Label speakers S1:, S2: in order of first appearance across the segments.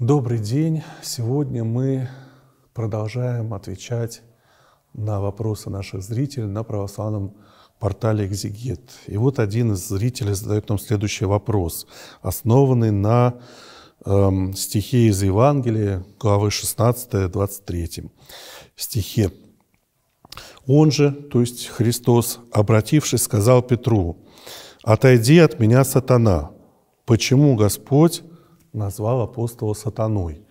S1: Добрый день! Сегодня мы продолжаем отвечать на вопросы наших зрителей на православном портале «Экзигет». И вот один из зрителей задает нам следующий вопрос, основанный на эм, стихе из Евангелия, главы 16, 23 стихе. «Он же, то есть Христос, обратившись, сказал Петру, «Отойди от меня, сатана! Почему, Господь, назвал апостола сатаной,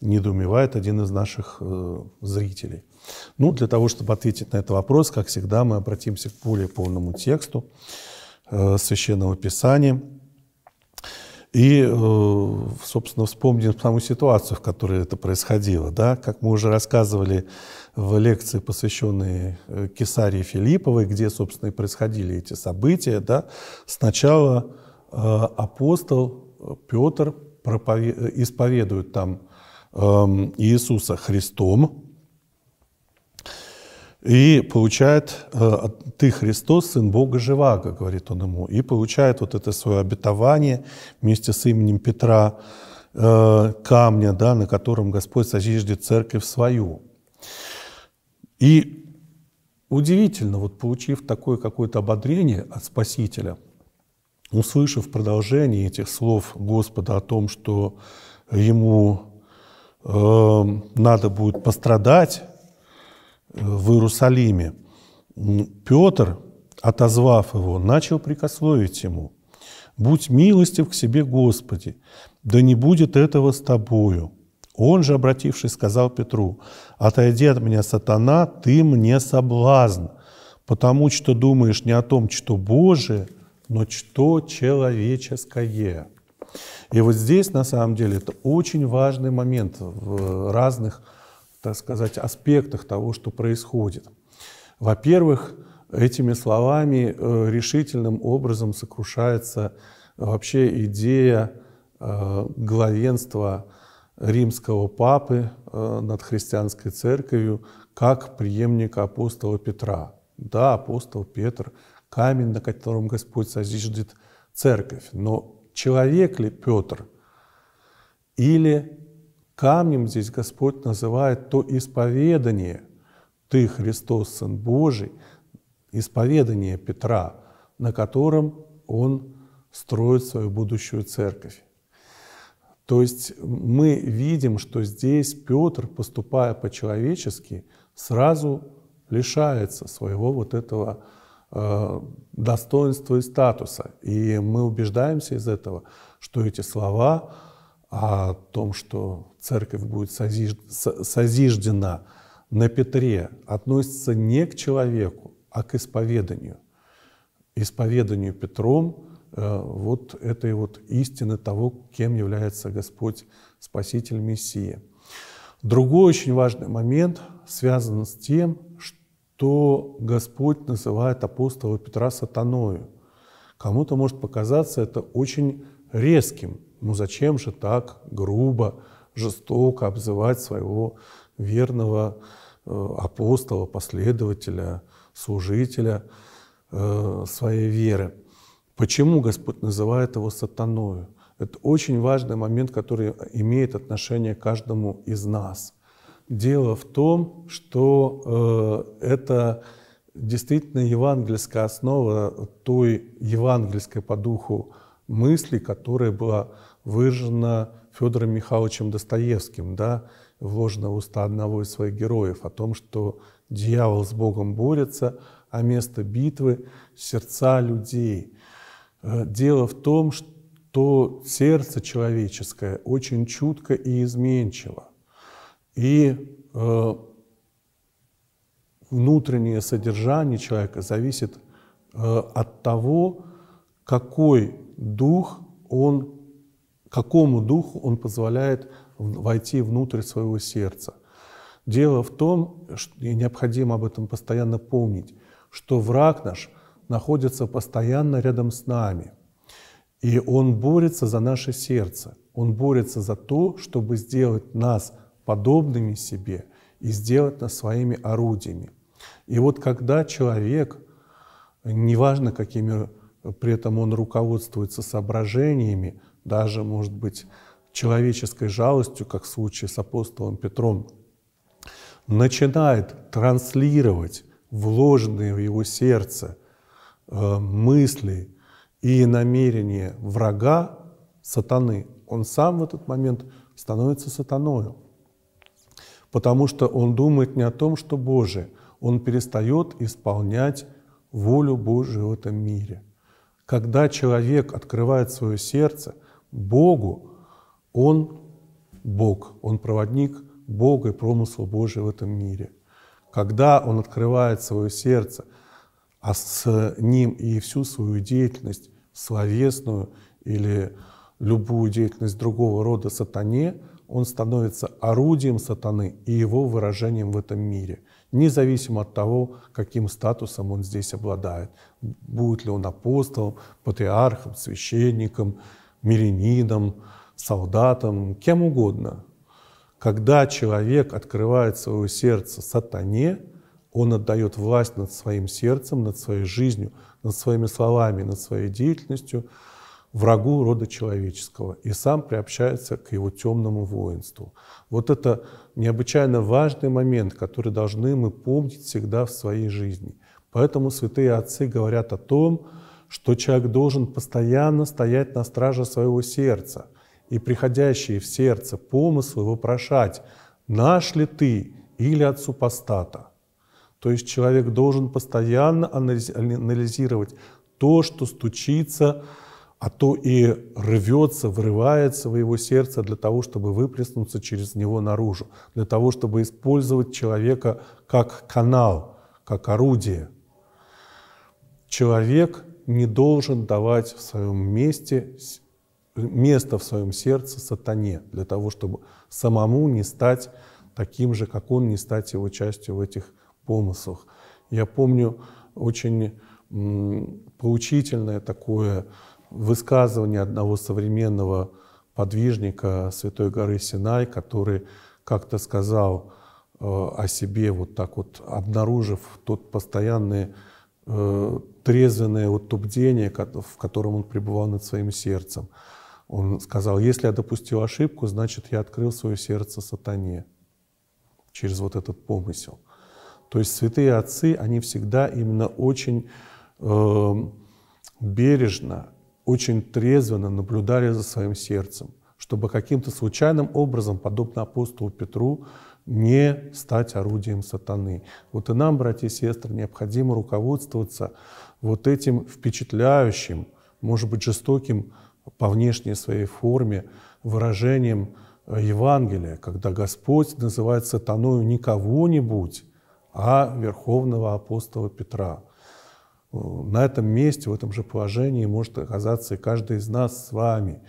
S1: недоумевает один из наших э, зрителей. Ну, для того, чтобы ответить на этот вопрос, как всегда, мы обратимся к более полному тексту э, Священного Писания и, э, собственно, вспомним саму ситуацию, в которой это происходило. Да? Как мы уже рассказывали в лекции, посвященной э, Кесарии Филипповой, где, собственно, и происходили эти события, да? сначала э, апостол э, Петр исповедуют там эм, Иисуса Христом и получает э, «Ты Христос, Сын Бога Живаго», говорит он ему, и получает вот это свое обетование вместе с именем Петра, э, камня, да, на котором Господь созиждет церковь свою. И удивительно, вот получив такое какое-то ободрение от Спасителя – услышав продолжение этих слов Господа о том, что ему э, надо будет пострадать э, в Иерусалиме, Петр, отозвав его, начал прикословить ему, «Будь милостив к себе, Господи, да не будет этого с тобою». Он же, обратившись, сказал Петру, «Отойди от меня, сатана, ты мне соблазн, потому что думаешь не о том, что Божие, но что человеческое. И вот здесь, на самом деле, это очень важный момент в разных, так сказать, аспектах того, что происходит. Во-первых, этими словами э, решительным образом сокрушается э, вообще идея э, главенства римского папы над христианской церковью как преемника апостола Петра. Да, апостол Петр – камень, на котором Господь созиждет церковь. Но человек ли Петр? Или камнем здесь Господь называет то исповедание, ты Христос, Сын Божий, исповедание Петра, на котором он строит свою будущую церковь. То есть мы видим, что здесь Петр, поступая по-человечески, сразу лишается своего вот этого Э, достоинства и статуса. И мы убеждаемся из этого, что эти слова о том, что церковь будет созиждена на Петре, относятся не к человеку, а к исповеданию. Исповеданию Петром э, вот этой вот истины того, кем является Господь Спаситель Мессия. Другой очень важный момент связан с тем, что то Господь называет апостола Петра сатаною. Кому-то может показаться это очень резким. Ну зачем же так грубо, жестоко обзывать своего верного э, апостола, последователя, служителя э, своей веры? Почему Господь называет его сатаною? Это очень важный момент, который имеет отношение к каждому из нас – Дело в том, что э, это действительно евангельская основа той евангельской по духу мысли, которая была выражена Федором Михайловичем Достоевским, да, вложена в уста одного из своих героев, о том, что дьявол с Богом борется, а место битвы — сердца людей. Э, дело в том, что сердце человеческое очень чутко и изменчиво. И э, внутреннее содержание человека зависит э, от того, какой дух он, какому духу он позволяет войти внутрь своего сердца. Дело в том, что, и необходимо об этом постоянно помнить, что враг наш находится постоянно рядом с нами, и он борется за наше сердце, он борется за то, чтобы сделать нас – подобными себе и сделать нас своими орудиями. И вот когда человек, неважно какими при этом он руководствуется соображениями, даже, может быть, человеческой жалостью, как в случае с апостолом Петром, начинает транслировать вложенные в его сердце э, мысли и намерения врага, сатаны, он сам в этот момент становится сатаною потому что он думает не о том, что Божие, он перестает исполнять волю Божию в этом мире. Когда человек открывает свое сердце Богу, он Бог, он проводник Бога и промысла Божия в этом мире. Когда он открывает свое сердце, а с ним и всю свою деятельность, словесную или любую деятельность другого рода сатане – он становится орудием сатаны и его выражением в этом мире, независимо от того, каким статусом он здесь обладает. Будет ли он апостолом, патриархом, священником, мирянином, солдатом, кем угодно. Когда человек открывает свое сердце сатане, он отдает власть над своим сердцем, над своей жизнью, над своими словами, над своей деятельностью – врагу рода человеческого и сам приобщается к его темному воинству. Вот это необычайно важный момент, который должны мы помнить всегда в своей жизни. Поэтому святые отцы говорят о том, что человек должен постоянно стоять на страже своего сердца и приходящие в сердце помыслы вопрошать, наш ли ты или от супостата. То есть человек должен постоянно анализировать то, что стучится а то и рвется, врывается вырывает его сердце для того, чтобы выплеснуться через него наружу, для того, чтобы использовать человека как канал, как орудие. Человек не должен давать в своем месте место в своем сердце сатане, для того, чтобы самому не стать таким же, как он, не стать его частью в этих помыслах. Я помню очень поучительное такое высказывание одного современного подвижника Святой горы Синай, который как-то сказал э, о себе, вот так вот обнаружив тот постоянный э, трезвенное вот то бдение, в котором он пребывал над своим сердцем. Он сказал, если я допустил ошибку, значит, я открыл свое сердце сатане через вот этот помысел. То есть святые отцы, они всегда именно очень э, бережно очень трезво наблюдали за своим сердцем, чтобы каким-то случайным образом, подобно апостолу Петру, не стать орудием сатаны. Вот и нам, братья и сестры, необходимо руководствоваться вот этим впечатляющим, может быть, жестоким по внешней своей форме выражением э, Евангелия, когда Господь называет сатаною не кого-нибудь, а верховного апостола Петра. Э, на этом месте, в этом же положении может оказаться и каждый из нас с вами.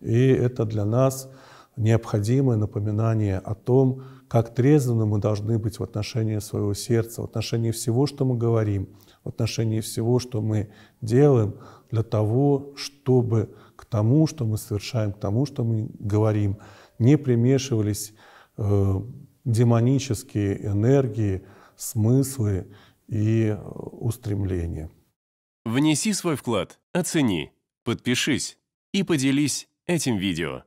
S1: И это для нас необходимое напоминание о том, как трезвым мы должны быть в отношении своего сердца, в отношении всего, что мы говорим, в отношении всего, что мы делаем, для того, чтобы к тому, что мы совершаем, к тому, что мы говорим, не примешивались э, демонические энергии, смыслы и э, устремления. Внеси свой вклад, оцени, подпишись и поделись этим видео.